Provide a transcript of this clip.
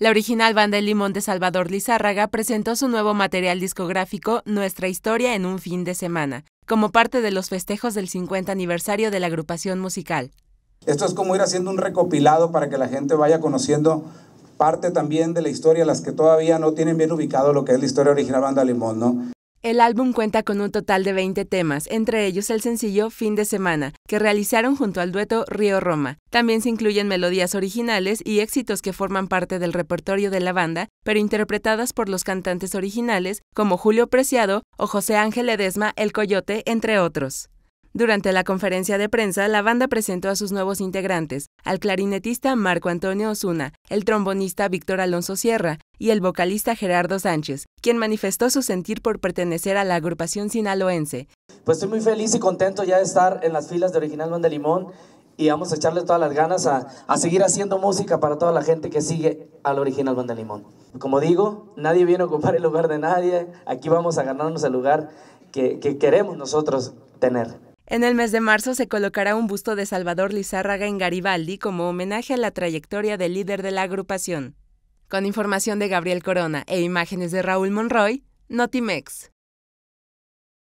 La original banda El Limón de Salvador Lizárraga presentó su nuevo material discográfico Nuestra Historia en un fin de semana, como parte de los festejos del 50 aniversario de la agrupación musical. Esto es como ir haciendo un recopilado para que la gente vaya conociendo parte también de la historia, las que todavía no tienen bien ubicado lo que es la historia original Banda Limón, ¿no? El álbum cuenta con un total de 20 temas, entre ellos el sencillo Fin de Semana, que realizaron junto al dueto Río Roma. También se incluyen melodías originales y éxitos que forman parte del repertorio de la banda, pero interpretadas por los cantantes originales, como Julio Preciado o José Ángel Edesma El Coyote, entre otros. Durante la conferencia de prensa, la banda presentó a sus nuevos integrantes, al clarinetista Marco Antonio Osuna, el trombonista Víctor Alonso Sierra y el vocalista Gerardo Sánchez, quien manifestó su sentir por pertenecer a la agrupación sinaloense. Pues estoy muy feliz y contento ya de estar en las filas de Original Banda Limón y vamos a echarle todas las ganas a, seguir haciendo música para toda la gente que sigue al original Banda Limón. Como digo, nadie viene a ocupar el lugar de nadie, aquí vamos a ganarnos el lugar que, que queremos nosotros tener. En el mes de marzo se colocará un busto de Salvador Lizárraga en Garibaldi como homenaje a la trayectoria del líder de la agrupación. Con información de Gabriel Corona e imágenes de Raúl Monroy, Notimex.